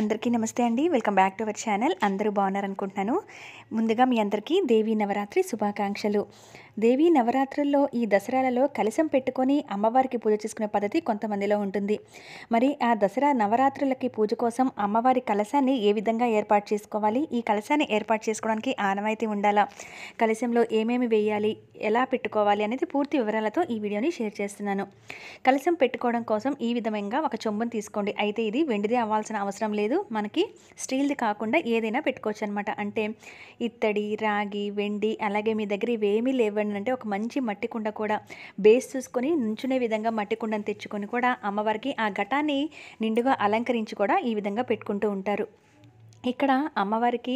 అందరికీ నమస్తే అండి welcome back to our channel అందరూ బాగున్నారనుకుంటున్నాను ముందుగా మీ అందరికీ దేవీ నవరాత్రి శుభాకాంక్షలు దేవీ నవరాత్రుల్లో ఈ దసరాలలో కలసం పెట్టుకొని అమ్మవారికి పూజ చేసుకునే పద్ధతి కొంతమందిలో ఉంటుంది మరి ఆ దసరా నవరాత్రులకి పూజ కోసం అమ్మవారి కలశాన్ని ఏ విధంగా ఏర్పాటు చేసుకోవాలి ఈ కలశాన్ని ఏర్పాటు చేసుకోవడానికి ఆనవాయితీ ఉండాలా కలశంలో ఏమేమి వేయాలి ఎలా పెట్టుకోవాలి అనేది పూర్తి వివరాలతో ఈ వీడియోని షేర్ చేస్తున్నాను కలశం పెట్టుకోవడం కోసం ఈ విధంగా ఒక చొంబను తీసుకోండి అయితే ఇది వెండిది అవ్వాల్సిన అవసరం లేదు లేదు మనకి స్టీల్ది కాకుండా ఏదైనా పెట్టుకోవచ్చు అనమాట అంటే ఇత్తడి రాగి వెండి అలాగే మీ దగ్గర ఇవేమీ లేవండి అంటే ఒక మంచి మట్టి కుండ కూడా బేస్ చూసుకొని నుంచునే విధంగా మట్టి కుండను తెచ్చుకొని కూడా అమ్మవారికి ఆ ఘటాన్ని నిండుగా అలంకరించి కూడా ఈ విధంగా పెట్టుకుంటూ ఉంటారు ఇక్కడ అమ్మవారికి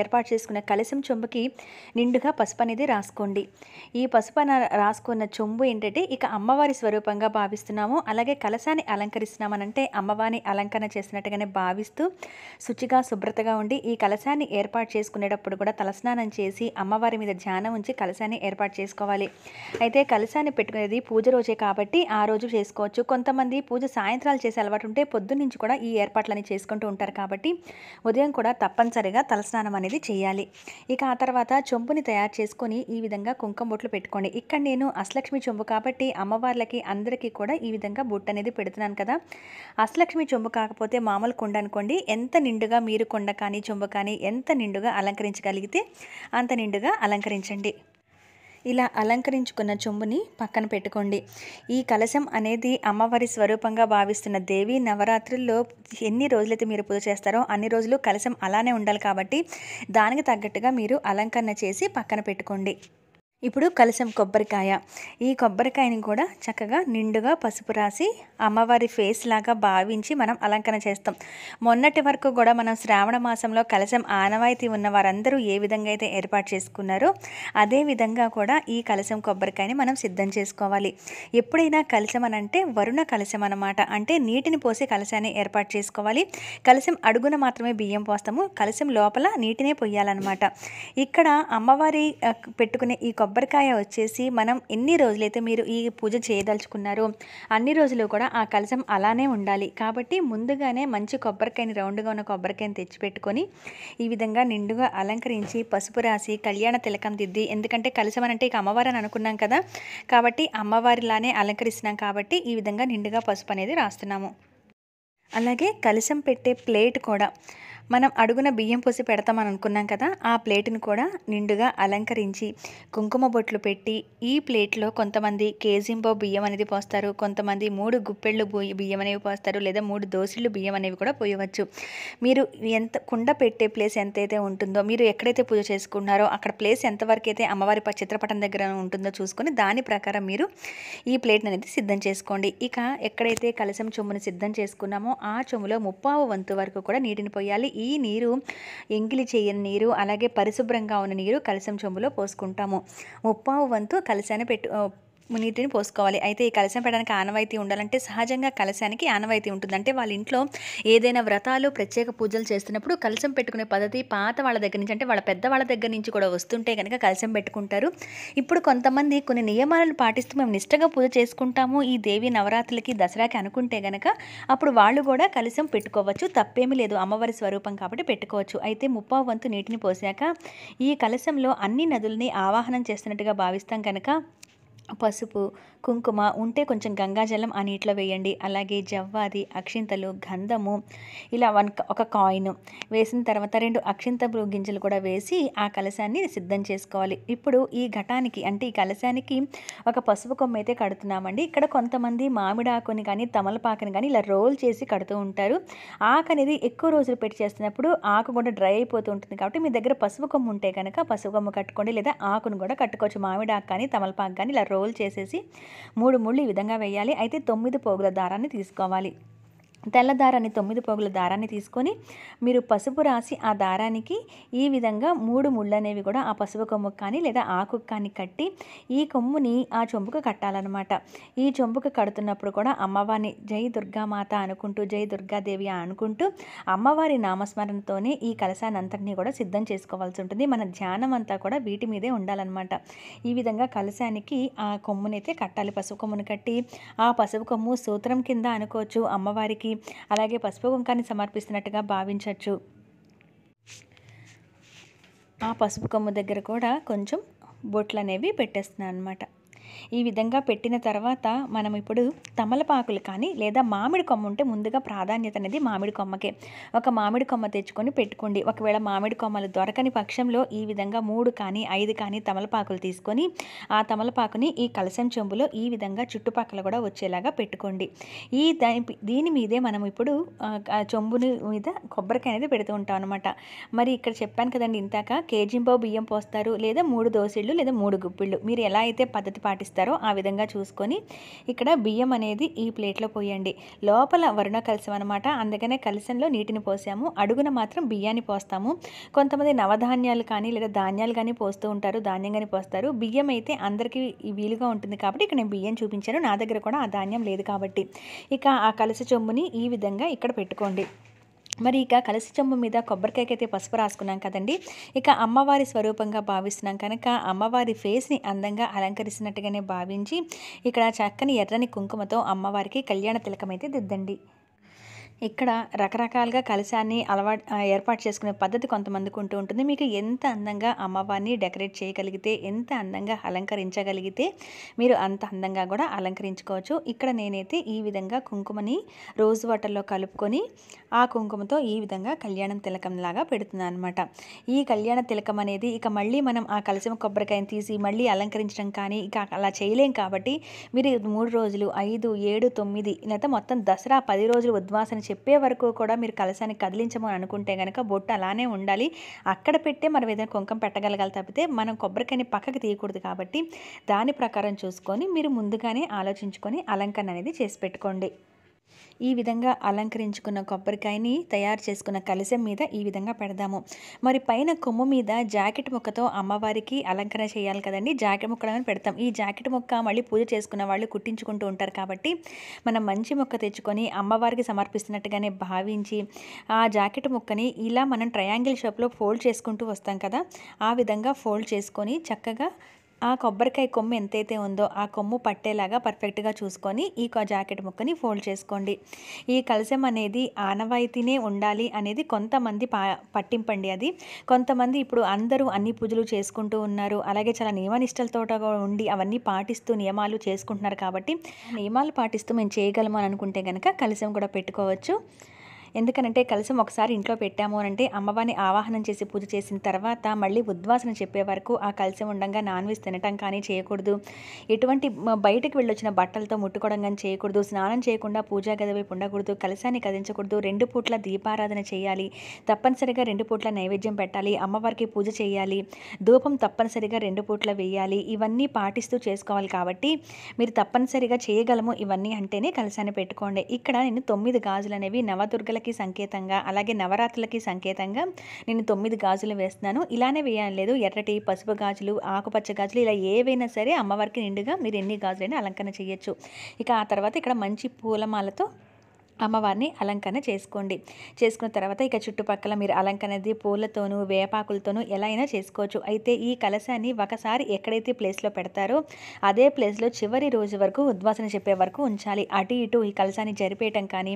ఏర్పాటు చేసుకున్న కలశం చెంబుకి నిండుగా పసుపు అనేది రాసుకోండి ఈ పసుపు రాసుకున్న చెంబు ఏంటంటే ఇక అమ్మవారి స్వరూపంగా భావిస్తున్నాము అలాగే కలశాన్ని అలంకరిస్తున్నామనంటే అమ్మవారిని అలంకరణ చేసినట్టుగానే భావిస్తూ శుచిగా శుభ్రతగా ఉండి ఈ కలశాన్ని ఏర్పాటు చేసుకునేటప్పుడు కూడా తలస్నానం చేసి అమ్మవారి మీద ధ్యానం ఉంచి కలశాన్ని ఏర్పాటు చేసుకోవాలి అయితే కలశాన్ని పెట్టుకునేది పూజ రోజే కాబట్టి ఆ రోజు చేసుకోవచ్చు కొంతమంది పూజ సాయంత్రాలు చేసే అలవాటు ఉంటే పొద్దున్నుంచి కూడా ఈ ఏర్పాట్లని చేసుకుంటూ ఉంటారు కాబట్టి ఉదయం ఉదయం కూడా తప్పనిసరిగా తలస్నానం అనేది చేయాలి ఇక ఆ తర్వాత చెంపుని తయారు చేసుకొని ఈ విధంగా కుంకం బొట్లు పెట్టుకోండి ఇక్కడ నేను అష్టలక్ష్మి చెంపు కాబట్టి అమ్మవార్లకి అందరికీ కూడా ఈ విధంగా బొట్టు అనేది పెడుతున్నాను కదా అష్టలక్ష్మి చెంపు కాకపోతే మామూలు కుండ అనుకోండి ఎంత నిండుగా మీరు కుండ కానీ చెంబు కానీ ఎంత నిండుగా అలంకరించగలిగితే అంత నిండుగా అలంకరించండి ఇలా అలంకరించుకున్న చెంబుని పక్కన పెట్టుకోండి ఈ కలశం అనేది అమ్మవారి స్వరూపంగా భావిస్తున్న దేవి నవరాత్రుల్లో ఎన్ని రోజులైతే మీరు పూజ చేస్తారో అన్ని రోజులు కలశం అలానే ఉండాలి కాబట్టి దానికి తగ్గట్టుగా మీరు అలంకరణ చేసి పక్కన పెట్టుకోండి ఇప్పుడు కలిసం కొబ్బరికాయ ఈ కొబ్బరికాయని కూడా చక్కగా నిండుగా పసుపు రాసి అమ్మవారి ఫేస్ లాగా భావించి మనం అలంకరణ చేస్తాం మొన్నటి వరకు కూడా మనం శ్రావణ మాసంలో కలశం ఆనవాయితీ ఉన్న వారందరూ ఏ విధంగా అయితే ఏర్పాటు చేసుకున్నారో అదే విధంగా కూడా ఈ కలశం కొబ్బరికాయని మనం సిద్ధం చేసుకోవాలి ఎప్పుడైనా కలశం అని అంటే వరుణ కలశం అనమాట అంటే నీటిని పోసి కలశాన్ని ఏర్పాటు చేసుకోవాలి కలసం అడుగున మాత్రమే బియ్యం పోస్తాము కలసం లోపల నీటినే పొయ్యాలన్నమాట ఇక్కడ అమ్మవారి పెట్టుకునే ఈ కొబ్బరి కొబ్బరికాయ వచ్చేసి మనం ఎన్ని రోజులైతే మీరు ఈ పూజ చేయదలుచుకున్నారో అన్ని రోజులు కూడా ఆ కలసం అలానే ఉండాలి కాబట్టి ముందుగానే మంచి కొబ్బరికాయని రౌండ్గా ఉన్న కొబ్బరికాయని తెచ్చిపెట్టుకొని ఈ విధంగా నిండుగా అలంకరించి పసుపు రాసి కళ్యాణ తిలకం దిద్ది ఎందుకంటే కలసం అంటే ఇక అమ్మవారు అని అనుకున్నాం కదా కాబట్టి అమ్మవారిలానే అలంకరిస్తున్నాం కాబట్టి ఈ విధంగా నిండుగా పసుపు అనేది రాస్తున్నాము అలాగే కలసం పెట్టే ప్లేట్ కూడా మనం అడుగున బియ్యం పోసి పెడతామని అనుకున్నాం కదా ఆ ప్లేట్ని కూడా నిండుగా అలంకరించి కుంకుమ బొట్లు పెట్టి ఈ ప్లేట్లో కొంతమంది కేజింబో బియ్యం అనేది పోస్తారు కొంతమంది మూడు గుప్పెళ్ళు బియ్యం అనేవి పోస్తారు లేదా మూడు దోశలు బియ్యం అనేవి కూడా పోయవచ్చు మీరు ఎంత కుండ పెట్టే ప్లేస్ ఎంతైతే ఉంటుందో మీరు ఎక్కడైతే పూజ చేసుకుంటున్నారో అక్కడ ప్లేస్ ఎంతవరకు అయితే అమ్మవారి చిత్రపటం దగ్గర ఉంటుందో చూసుకొని దాని ప్రకారం మీరు ఈ ప్లేట్ని అనేది సిద్ధం చేసుకోండి ఇక ఎక్కడైతే కలసం చొమ్మును సిద్ధం చేసుకున్నామో ఆ చొమ్ములో ముప్పావు వంతు వరకు కూడా నీటిని పోయాలి ఈ నీరు ఎంగిలి చేయని నీరు అలాగే పరిశుభ్రంగా ఉన్న నీరు కలసం చెంబులో పోసుకుంటాము ముప్పావు వంతు కలసాన్ని పెట్టు నీటిని పోసుకోవాలి అయితే ఈ కలశం పెట్టడానికి ఆనవాయితీ ఉండాలంటే సహజంగా కలశానికి ఆనవాయితీ ఉంటుంది అంటే వాళ్ళ ఇంట్లో ఏదైనా వ్రతాలు ప్రత్యేక పూజలు చేస్తున్నప్పుడు కలశం పెట్టుకునే పద్ధతి పాత వాళ్ళ దగ్గర నుంచి అంటే వాళ్ళ పెద్ద వాళ్ళ దగ్గర నుంచి కూడా వస్తుంటే కనుక కలశం పెట్టుకుంటారు ఇప్పుడు కొంతమంది కొన్ని నియమాలను పాటిస్తూ మేము నిష్టగా పూజ చేసుకుంటాము ఈ దేవి నవరాత్రులకి దసరాకి అనుకుంటే కనుక అప్పుడు వాళ్ళు కూడా కలశం పెట్టుకోవచ్చు తప్పేమీ లేదు అమ్మవారి స్వరూపం కాబట్టి పెట్టుకోవచ్చు అయితే ముప్పావు వంతు నీటిని పోసాక ఈ కలశంలో అన్ని నదుల్ని ఆవాహనం చేస్తున్నట్టుగా భావిస్తాం కనుక పసుపు కుంకుమ ఉంటే కొంచెం గంగాజలం ఆ నీటిలో వేయండి అలాగే జవ్వాది అక్షింతలు గంధము ఇలా వన్ ఒక కాయిన్ వేసిన తర్వాత రెండు అక్షింత గింజలు కూడా వేసి ఆ కలశాన్ని సిద్ధం చేసుకోవాలి ఇప్పుడు ఈ ఘటానికి అంటే ఈ కలశానికి ఒక పసుపు కొమ్మ అయితే కడుతున్నామండి ఇక్కడ కొంతమంది మామిడాకుని కానీ తమలపాకుని కానీ ఇలా రోల్ చేసి కడుతూ ఉంటారు ఆకు అనేది ఎక్కువ రోజులు పెట్టి చేస్తున్నప్పుడు ఆకు కూడా డ్రై అయిపోతూ ఉంటుంది కాబట్టి మీ దగ్గర పసుపు కొమ్ము ఉంటే కనుక పసుపు కొమ్ము కట్టుకోండి లేదా ఆకును కూడా కట్టుకోవచ్చు మామిడాకు కానీ తమలపాకు కానీ ఇలా రోల్ చేసేసి మూడు ముళ్ళు ఈ విధంగా వేయాలి అయితే తొమ్మిది పోగుల దారాన్ని తీసుకోవాలి తెల్ల దారాన్ని తొమ్మిది పోగుల దారాన్ని తీసుకొని మీరు పసుపు రాసి ఆ దారానికి ఈ విధంగా మూడు ముళ్ళు అనేవి కూడా ఆ పసుపు కొమ్ముకు కానీ లేదా ఆకు కానీ కట్టి ఈ కొమ్ముని ఆ చెంబుకు కట్టాలన్నమాట ఈ చెంబుకు కడుతున్నప్పుడు కూడా అమ్మవారిని జై దుర్గామాత అనుకుంటూ జై దుర్గాదేవి అనుకుంటూ అమ్మవారి నామస్మరణతోనే ఈ కలశాన్ని కూడా సిద్ధం చేసుకోవాల్సి ఉంటుంది మన ధ్యానం అంతా కూడా వీటి మీదే ఉండాలన్నమాట ఈ విధంగా కలశానికి ఆ కొమ్మునైతే కట్టాలి పసుపు కొమ్మును కట్టి ఆ పసుపు కొమ్ము సూత్రం కింద అనుకోవచ్చు అమ్మవారికి అలాగే పసుపు కుంకాన్ని సమర్పిస్తున్నట్టుగా భావించవచ్చు ఆ పసుపు కొమ్ము దగ్గర కూడా కొంచెం బొట్లు అనేవి పెట్టేస్తున్నాను అనమాట ఈ విధంగా పెట్టిన తర్వాత మనం ఇప్పుడు తమలపాకులు కానీ లేదా మామిడి కొమ్మ ఉంటే ముందుగా ప్రాధాన్యత అనేది మామిడి కొమ్మకే ఒక మామిడి కొమ్మ తెచ్చుకొని పెట్టుకోండి ఒకవేళ మామిడి కొమ్మలు దొరకని పక్షంలో ఈ విధంగా మూడు కానీ ఐదు కానీ తమలపాకులు తీసుకొని ఆ తమలపాకుని ఈ కలసం చెంబులో ఈ విధంగా చుట్టుపక్కల కూడా వచ్చేలాగా పెట్టుకోండి ఈ దీని మీదే మనం ఇప్పుడు చెంబుని మీద కొబ్బరికాయ అనేది పెడుతూ ఉంటాం అనమాట మరి ఇక్కడ చెప్పాను కదండి ఇంతాక కేజీంబావు బియ్యం పోస్తారు లేదా మూడు దోసిళ్ళు లేదా మూడు గుప్పిళ్ళు మీరు ఎలా అయితే పద్ధతి పాటి పాటిస్తారో ఆ విధంగా చూసుకొని ఇక్కడ బియ్యం అనేది ఈ ప్లేట్లో పోయండి లోపల వరుణ కలసం అనమాట అందుకనే కలసంలో నీటిని పోసాము అడుగున మాత్రం బియ్యాన్ని పోస్తాము కొంతమంది నవధాన్యాలు కానీ లేదా ధాన్యాలు కానీ పోస్తూ ఉంటారు ధాన్యం కానీ పోస్తారు బియ్యం అయితే అందరికీ వీలుగా ఉంటుంది కాబట్టి ఇక్కడ నేను బియ్యం చూపించాను నా దగ్గర కూడా ఆ ధాన్యం లేదు కాబట్టి ఇక ఆ కలిసి చొమ్ముని ఈ విధంగా ఇక్కడ పెట్టుకోండి మరి ఇక కలసి చెంబు మీద కొబ్బరికాయకైతే పసుపు రాసుకున్నాం కదండి ఇక అమ్మవారి స్వరూపంగా భావిస్తున్నాం కనుక అమ్మవారి ఫేస్ని అందంగా అలంకరిస్తున్నట్టుగానే భావించి ఇక్కడ చక్కని ఎర్రని కుంకుమతో అమ్మవారికి కళ్యాణ తిలకం అయితే దిద్దండి ఇక్కడ రకరకాలుగా కలశాన్ని అలవాటు ఏర్పాటు చేసుకునే పద్ధతి కొంతమందికి ఉంటూ ఉంటుంది మీకు ఎంత అందంగా అమ్మవారిని డెకరేట్ చేయగలిగితే ఎంత అందంగా అలంకరించగలిగితే మీరు అంత అందంగా కూడా అలంకరించుకోవచ్చు ఇక్కడ నేనైతే ఈ విధంగా కుంకుమని రోజు వాటర్లో కలుపుకొని ఆ కుంకుమతో ఈ విధంగా కళ్యాణం తిలకం లాగా పెడుతున్నాను అనమాట ఈ కళ్యాణ తిలకం అనేది ఇక మళ్ళీ మనం ఆ కలసం కొబ్బరికాయని తీసి మళ్ళీ అలంకరించడం కానీ ఇక అలా చేయలేం కాబట్టి మీరు మూడు రోజులు ఐదు ఏడు తొమ్మిది లేదా మొత్తం దసరా పది రోజులు ఉద్వాసన చెప్పే వరకు కూడా మీరు కలశాన్ని కదిలించమని అనుకుంటే కనుక బొట్టు అలానే ఉండాలి అక్కడ పెట్టే మనం ఏదైనా కుంకం పెట్టగలగాలి తప్పితే మనం కొబ్బరికాయని పక్కకి తీయకూడదు కాబట్టి దాని ప్రకారం చూసుకొని మీరు ముందుగానే ఆలోచించుకొని అలంకరణ అనేది చేసి పెట్టుకోండి ఈ విధంగా అలంకరించుకున్న కొబ్బరికాయని తయారు చేసుకున్న కలశం మీద ఈ విధంగా పెడదాము మరి పైన కొమ్ము మీద జాకెట్ ముక్కతో అమ్మవారికి అలంకరణ చేయాలి కదండి జాకెట్ ముక్కలను పెడతాం ఈ జాకెట్ ముక్క మళ్ళీ పూజ చేసుకున్న వాళ్ళు కుట్టించుకుంటూ ఉంటారు కాబట్టి మనం మంచి ముక్క తెచ్చుకొని అమ్మవారికి సమర్పిస్తున్నట్టుగానే భావించి ఆ జాకెట్ ముక్కని ఇలా మనం ట్రయాంగిల్ షేప్లో ఫోల్డ్ చేసుకుంటూ వస్తాం కదా ఆ విధంగా ఫోల్డ్ చేసుకొని చక్కగా ఆ కొబ్బరికాయ కొమ్ము ఎంతైతే ఉందో ఆ కొమ్ము పట్టేలాగా పర్ఫెక్ట్గా చూసుకొని ఈ జాకెట్ ముక్కని ఫోల్డ్ చేసుకోండి ఈ కలశం అనేది ఆనవాయితీనే ఉండాలి అనేది కొంతమంది పా పట్టింపండి అది కొంతమంది ఇప్పుడు అందరూ అన్ని పూజలు చేసుకుంటూ ఉన్నారు అలాగే చాలా నియమనిష్టలతో ఉండి అవన్నీ పాటిస్తూ నియమాలు చేసుకుంటున్నారు కాబట్టి నియమాలు పాటిస్తూ మేము చేయగలము అని అనుకుంటే కనుక కలశం కూడా పెట్టుకోవచ్చు ఎందుకనంటే కలశం ఒకసారి ఇంట్లో పెట్టాము అంటే అమ్మవారిని ఆవాహనం చేసి పూజ చేసిన తర్వాత మళ్ళీ ఉద్వాసన చెప్పే వరకు ఆ కలశం ఉండగా నాన్ వెజ్ తినటం కానీ చేయకూడదు ఎటువంటి బయటకు వెళ్ళొచ్చిన బట్టలతో ముట్టుకోవడం కానీ చేయకూడదు స్నానం చేయకుండా పూజా గది వైపు ఉండకూడదు కలసాన్ని కదించకూడదు రెండు పూట్ల దీపారాధన చేయాలి తప్పనిసరిగా రెండు పూట్ల నైవేద్యం పెట్టాలి అమ్మవారికి పూజ చేయాలి ధూపం తప్పనిసరిగా రెండు పూట్ల వేయాలి ఇవన్నీ పాటిస్తూ చేసుకోవాలి కాబట్టి మీరు తప్పనిసరిగా చేయగలము ఇవన్నీ అంటేనే కలసాన్ని పెట్టుకోండి ఇక్కడ నేను తొమ్మిది గాజులు అనేవి నవదుర్గల పూజలకి సంకేతంగా అలాగే నవరాత్రులకి సంకేతంగా నేను తొమ్మిది గాజులు వేస్తున్నాను ఇలానే వేయాలి లేదు ఎర్రటి పసుపు గాజులు ఆకుపచ్చ గాజులు ఇలా ఏవైనా సరే అమ్మవారికి నిండుగా మీరు ఎన్ని గాజులైనా అలంకరణ చేయొచ్చు ఇక ఆ తర్వాత ఇక్కడ మంచి పూలమాలతో అమ్మవారిని అలంకరణ చేసుకోండి చేసుకున్న తర్వాత ఇక చుట్టుపక్కల మీరు అలంకరణది పూలతోనూ వేపాకులతోనూ ఎలా అయినా చేసుకోవచ్చు అయితే ఈ కలశాన్ని ఒకసారి ఎక్కడైతే ప్లేస్లో పెడతారో అదే ప్లేస్లో చివరి రోజు వరకు ఉద్వాసన చెప్పే వరకు ఉంచాలి అటు ఇటు ఈ కలశాన్ని జరిపేయటం కానీ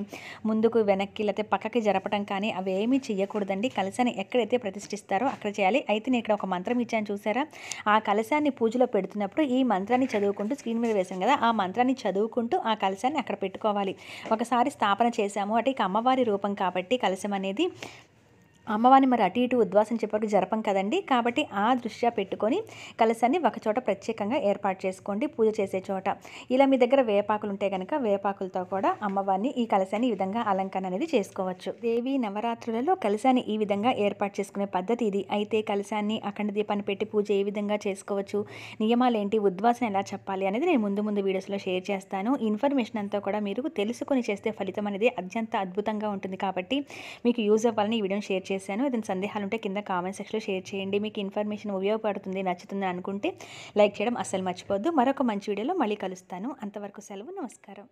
ముందుకు వెనక్కి లేకపోతే పక్కకి జరపటం కానీ అవి ఏమీ చేయకూడదండి కలశాన్ని ఎక్కడైతే ప్రతిష్ఠిస్తారో అక్కడ చేయాలి అయితే నేను ఇక్కడ ఒక మంత్రం ఇచ్చాను చూసారా ఆ కలశాన్ని పూజలో పెడుతున్నప్పుడు ఈ మంత్రాన్ని చదువుకుంటూ స్క్రీన్ మీద వేశాం కదా ఆ మంత్రాన్ని చదువుకుంటూ ఆ కలశాన్ని అక్కడ పెట్టుకోవాలి ఒకసారి స్థాపన చేశాము అంటే ఇక అమ్మవారి రూపం కాబట్టి కలశం అనేది అమ్మవారిని మరి అటు ఇటు ఉద్వాసం చెప్పకు జరపం కదండి కాబట్టి ఆ దృష్ట్యా పెట్టుకొని కలశాన్ని ఒకచోట ప్రత్యేకంగా ఏర్పాటు చేసుకోండి పూజ చేసే చోట ఇలా మీ దగ్గర వేపాకులు ఉంటే కనుక వేపాకులతో కూడా అమ్మవారిని ఈ కలశాన్ని ఈ విధంగా అలంకరణ అనేది చేసుకోవచ్చు దేవి నవరాత్రులలో కలశాన్ని ఈ విధంగా ఏర్పాటు చేసుకునే పద్ధతి ఇది అయితే కలశాన్ని అఖండ దీపాన్ని పెట్టి పూజ ఏ విధంగా చేసుకోవచ్చు నియమాలు ఏంటి ఉద్వాసం ఎలా చెప్పాలి అనేది నేను ముందు ముందు వీడియోస్లో షేర్ చేస్తాను ఇన్ఫర్మేషన్ అంతా కూడా మీరు తెలుసుకొని చేస్తే ఫలితం అనేది అత్యంత అద్భుతంగా ఉంటుంది కాబట్టి మీకు యూజ్ అవ్వాలని ఈ వీడియోని షేర్ చేస్తాను చేశాను ఏదైనా సందేహాలు ఉంటే కింద కామెంట్ సెక్షన్లో షేర్ చేయండి మీకు ఇన్ఫర్మేషన్ ఉపయోగపడుతుంది నచ్చుతుంది అనుకుంటే లైక్ చేయడం అస్సలు మర్చిపోద్దు మరొక మంచి వీడియోలో మళ్ళీ కలుస్తాను అంతవరకు సెలవు నమస్కారం